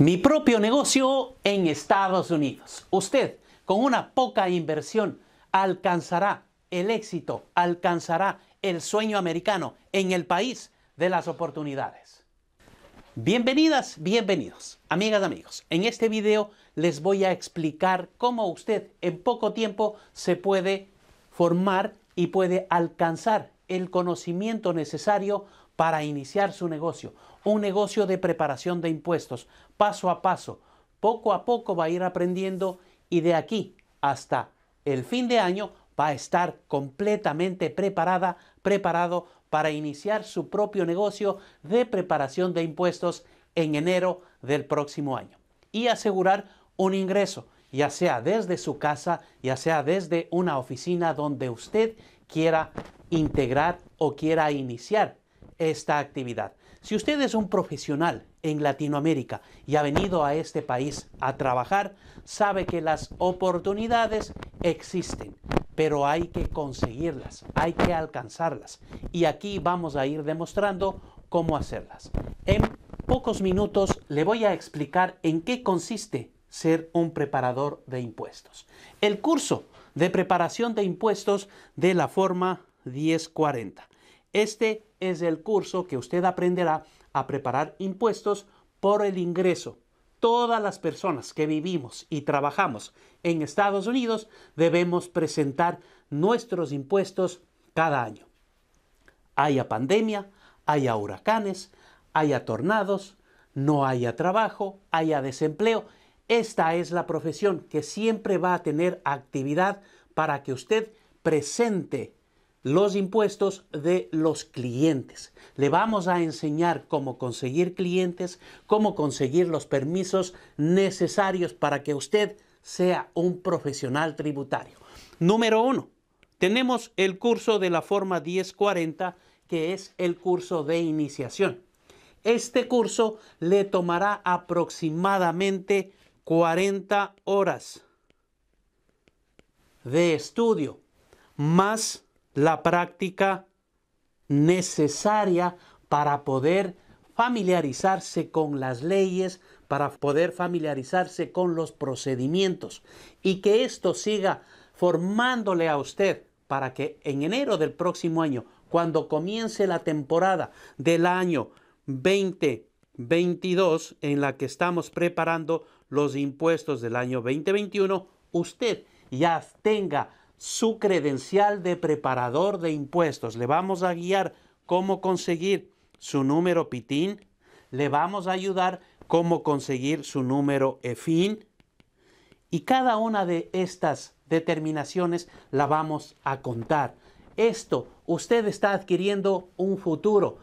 Mi propio negocio en Estados Unidos. Usted, con una poca inversión, alcanzará el éxito, alcanzará el sueño americano en el país de las oportunidades. Bienvenidas, bienvenidos, amigas, amigos. En este video les voy a explicar cómo usted en poco tiempo se puede formar y puede alcanzar el conocimiento necesario para iniciar su negocio, un negocio de preparación de impuestos, paso a paso. Poco a poco va a ir aprendiendo y de aquí hasta el fin de año va a estar completamente preparada, preparado para iniciar su propio negocio de preparación de impuestos en enero del próximo año y asegurar un ingreso, ya sea desde su casa, ya sea desde una oficina donde usted quiera integrar o quiera iniciar esta actividad. Si usted es un profesional en Latinoamérica y ha venido a este país a trabajar, sabe que las oportunidades existen, pero hay que conseguirlas, hay que alcanzarlas. Y aquí vamos a ir demostrando cómo hacerlas. En pocos minutos le voy a explicar en qué consiste ser un preparador de impuestos. El curso de preparación de impuestos de la forma 1040. Este es el curso que usted aprenderá a preparar impuestos por el ingreso. Todas las personas que vivimos y trabajamos en Estados Unidos debemos presentar nuestros impuestos cada año. Haya pandemia, haya huracanes, haya tornados, no haya trabajo, haya desempleo. Esta es la profesión que siempre va a tener actividad para que usted presente los impuestos de los clientes. Le vamos a enseñar cómo conseguir clientes, cómo conseguir los permisos necesarios para que usted sea un profesional tributario. Número uno, tenemos el curso de la forma 1040, que es el curso de iniciación. Este curso le tomará aproximadamente 40 horas de estudio, más la práctica necesaria para poder familiarizarse con las leyes, para poder familiarizarse con los procedimientos y que esto siga formándole a usted para que en enero del próximo año, cuando comience la temporada del año 2022 en la que estamos preparando los impuestos del año 2021, usted ya tenga su credencial de preparador de impuestos. Le vamos a guiar cómo conseguir su número PITIN. Le vamos a ayudar cómo conseguir su número EFIN. Y cada una de estas determinaciones la vamos a contar. Esto, usted está adquiriendo un futuro,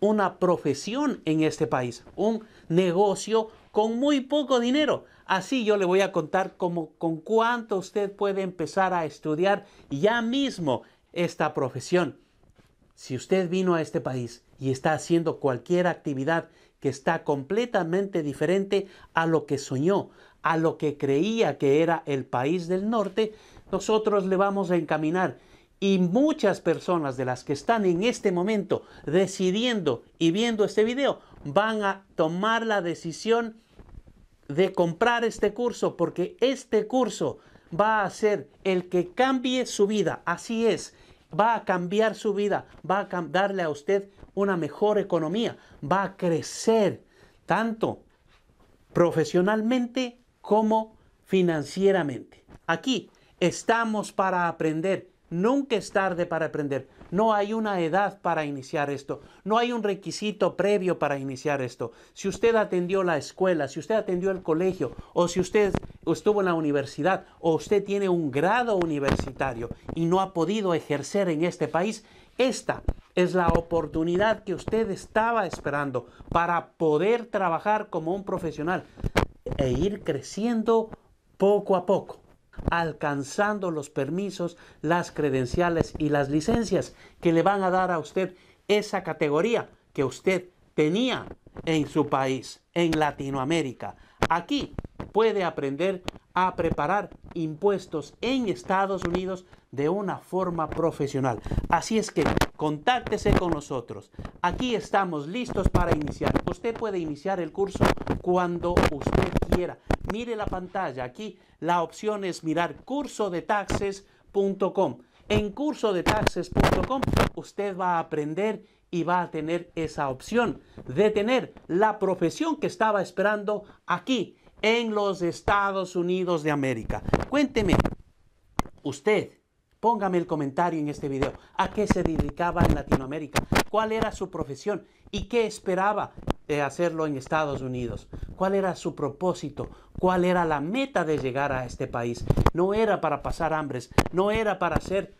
una profesión en este país, un negocio con muy poco dinero. Así yo le voy a contar cómo, con cuánto usted puede empezar a estudiar ya mismo esta profesión. Si usted vino a este país y está haciendo cualquier actividad que está completamente diferente a lo que soñó, a lo que creía que era el país del norte, nosotros le vamos a encaminar. Y muchas personas de las que están en este momento decidiendo y viendo este video van a tomar la decisión de comprar este curso porque este curso va a ser el que cambie su vida. Así es, va a cambiar su vida, va a darle a usted una mejor economía, va a crecer tanto profesionalmente como financieramente. Aquí estamos para aprender, nunca es tarde para aprender. No hay una edad para iniciar esto, no hay un requisito previo para iniciar esto. Si usted atendió la escuela, si usted atendió el colegio, o si usted estuvo en la universidad, o usted tiene un grado universitario y no ha podido ejercer en este país, esta es la oportunidad que usted estaba esperando para poder trabajar como un profesional e ir creciendo poco a poco alcanzando los permisos, las credenciales y las licencias que le van a dar a usted esa categoría que usted tenía en su país, en Latinoamérica. Aquí puede aprender a preparar impuestos en Estados Unidos de una forma profesional. Así es que contáctese con nosotros. Aquí estamos listos para iniciar. Usted puede iniciar el curso cuando usted Mire la pantalla, aquí la opción es mirar cursodetaxes.com. En cursodetaxes.com usted va a aprender y va a tener esa opción de tener la profesión que estaba esperando aquí en los Estados Unidos de América. Cuénteme, usted, póngame el comentario en este video, ¿a qué se dedicaba en Latinoamérica? ¿Cuál era su profesión? ¿Y qué esperaba eh, hacerlo en Estados Unidos? ¿Cuál era su propósito? ¿Cuál era la meta de llegar a este país? No era para pasar hambres, no era para hacer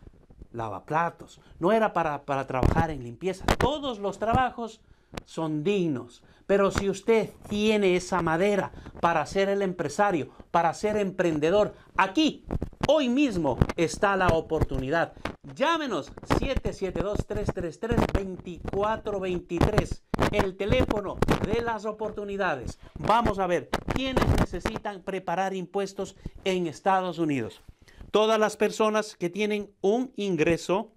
lavaplatos, no era para, para trabajar en limpieza. Todos los trabajos son dignos. Pero si usted tiene esa madera para ser el empresario, para ser emprendedor, aquí Hoy mismo está la oportunidad. Llámenos 772-333-2423, el teléfono de las oportunidades. Vamos a ver quiénes necesitan preparar impuestos en Estados Unidos. Todas las personas que tienen un ingreso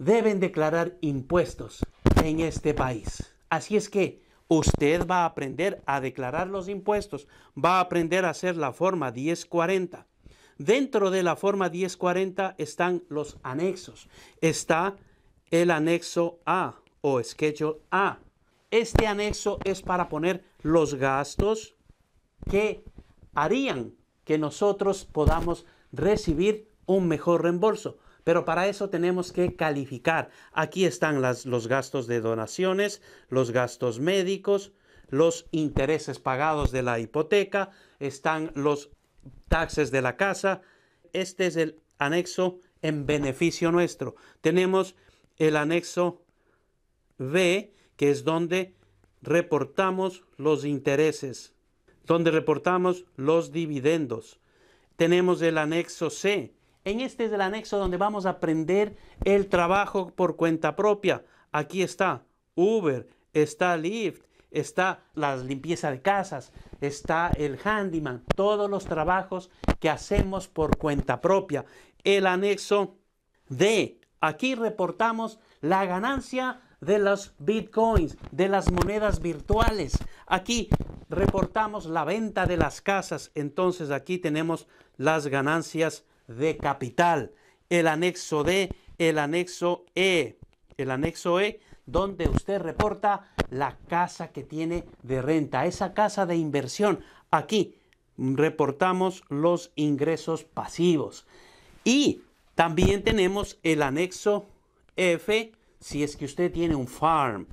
deben declarar impuestos en este país. Así es que usted va a aprender a declarar los impuestos, va a aprender a hacer la forma 1040 Dentro de la forma 1040 están los anexos. Está el anexo A o Schedule A. Este anexo es para poner los gastos que harían que nosotros podamos recibir un mejor reembolso. Pero para eso tenemos que calificar. Aquí están los gastos de donaciones, los gastos médicos, los intereses pagados de la hipoteca, están los taxes de la casa. Este es el anexo en beneficio nuestro. Tenemos el anexo B, que es donde reportamos los intereses, donde reportamos los dividendos. Tenemos el anexo C. En este es el anexo donde vamos a aprender el trabajo por cuenta propia. Aquí está Uber, está Lyft, está la limpieza de casas, está el handyman, todos los trabajos que hacemos por cuenta propia. El anexo D, aquí reportamos la ganancia de los bitcoins, de las monedas virtuales. Aquí reportamos la venta de las casas, entonces aquí tenemos las ganancias de capital. El anexo D, el anexo E, el anexo E, donde usted reporta la casa que tiene de renta, esa casa de inversión. Aquí reportamos los ingresos pasivos. Y también tenemos el anexo F, si es que usted tiene un farm.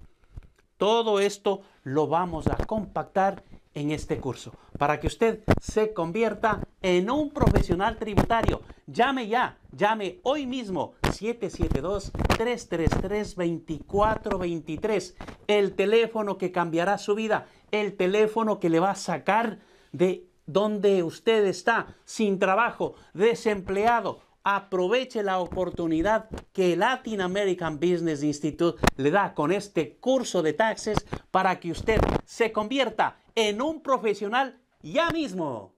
Todo esto lo vamos a compactar en este curso para que usted se convierta en un profesional tributario. Llame ya, llame hoy mismo 772-333-2423, el teléfono que cambiará su vida, el teléfono que le va a sacar de donde usted está, sin trabajo, desempleado. Aproveche la oportunidad que Latin American Business Institute le da con este curso de taxes para que usted se convierta en un profesional ya mismo.